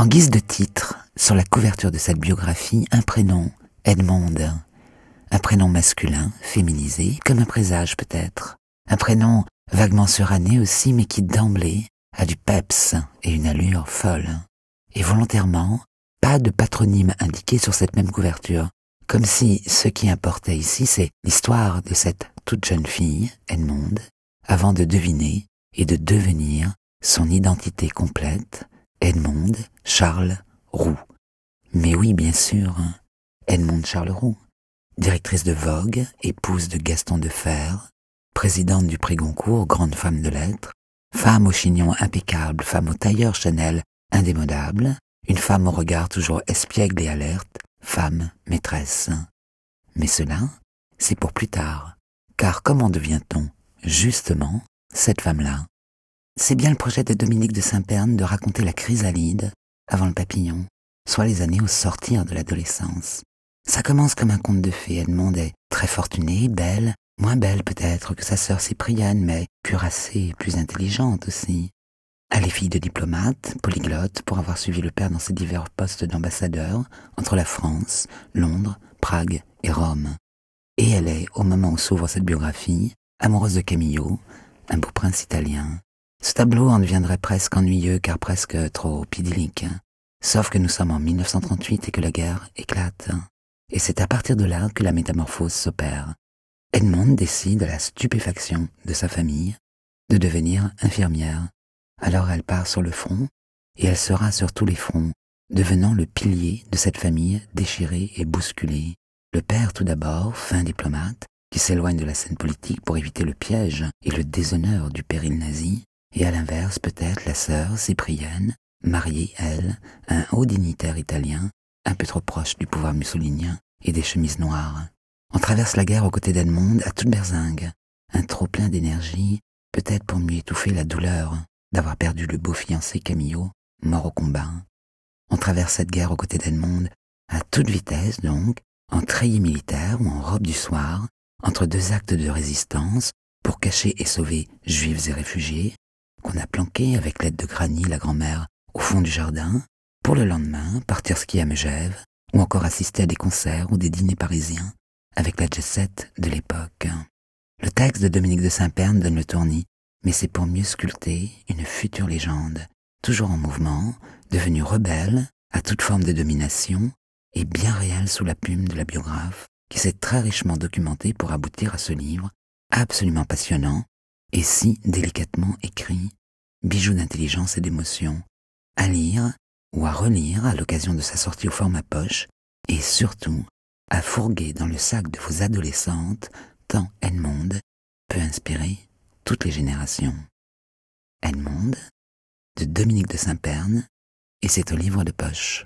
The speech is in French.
En guise de titre, sur la couverture de cette biographie, un prénom, Edmond, un prénom masculin, féminisé, comme un présage peut-être, un prénom vaguement suranné aussi, mais qui d'emblée a du peps et une allure folle. Et volontairement, pas de patronyme indiqué sur cette même couverture, comme si ce qui importait ici, c'est l'histoire de cette toute jeune fille, Edmond, avant de deviner et de devenir son identité complète, Edmond Charles Roux. Mais oui, bien sûr, hein. Edmond Charles Roux, directrice de Vogue, épouse de Gaston de Fer, présidente du prix Goncourt, grande femme de lettres, femme au chignon impeccable, femme au tailleur Chanel indémodable, une femme au regard toujours espiègle et alerte, femme maîtresse. Mais cela, c'est pour plus tard, car comment devient-on, justement, cette femme-là c'est bien le projet de Dominique de Saint-Perne de raconter la chrysalide avant le papillon, soit les années au sortir de l'adolescence. Ça commence comme un conte de fées. Edmond est très fortunée, belle, moins belle peut-être que sa sœur Cypriane, mais cuirassée et plus intelligente aussi. Elle est fille de diplomate, polyglotte, pour avoir suivi le père dans ses divers postes d'ambassadeur entre la France, Londres, Prague et Rome. Et elle est, au moment où s'ouvre cette biographie, amoureuse de Camillo, un beau prince italien, ce tableau en deviendrait presque ennuyeux car presque trop idyllique. Sauf que nous sommes en 1938 et que la guerre éclate. Et c'est à partir de là que la métamorphose s'opère. Edmond décide à la stupéfaction de sa famille de devenir infirmière. Alors elle part sur le front et elle sera sur tous les fronts, devenant le pilier de cette famille déchirée et bousculée. Le père tout d'abord, fin diplomate, qui s'éloigne de la scène politique pour éviter le piège et le déshonneur du péril nazi, et à l'inverse peut-être la sœur Cyprienne, mariée, elle, à un haut dignitaire italien, un peu trop proche du pouvoir mussolinien et des chemises noires. On traverse la guerre aux côtés d'Edmond à toute berzingue, un trop plein d'énergie, peut-être pour mieux étouffer la douleur d'avoir perdu le beau fiancé Camillo, mort au combat. On traverse cette guerre aux côtés d'Edmond à toute vitesse donc, en treillis militaire ou en robe du soir, entre deux actes de résistance pour cacher et sauver juifs et réfugiés, qu'on a planqué avec l'aide de Granny, la grand-mère, au fond du jardin, pour le lendemain partir skier à Megève, ou encore assister à des concerts ou des dîners parisiens, avec la jessette de l'époque. Le texte de Dominique de Saint-Pern donne le tournis, mais c'est pour mieux sculpter une future légende, toujours en mouvement, devenue rebelle à toute forme de domination, et bien réelle sous la plume de la biographe, qui s'est très richement documentée pour aboutir à ce livre absolument passionnant et si délicatement écrit, bijou d'intelligence et d'émotion, à lire ou à relire à l'occasion de sa sortie au format poche, et surtout à fourguer dans le sac de vos adolescentes tant Edmond peut inspirer toutes les générations. Edmond, de Dominique de Saint-Pern, et c'est au livre de poche.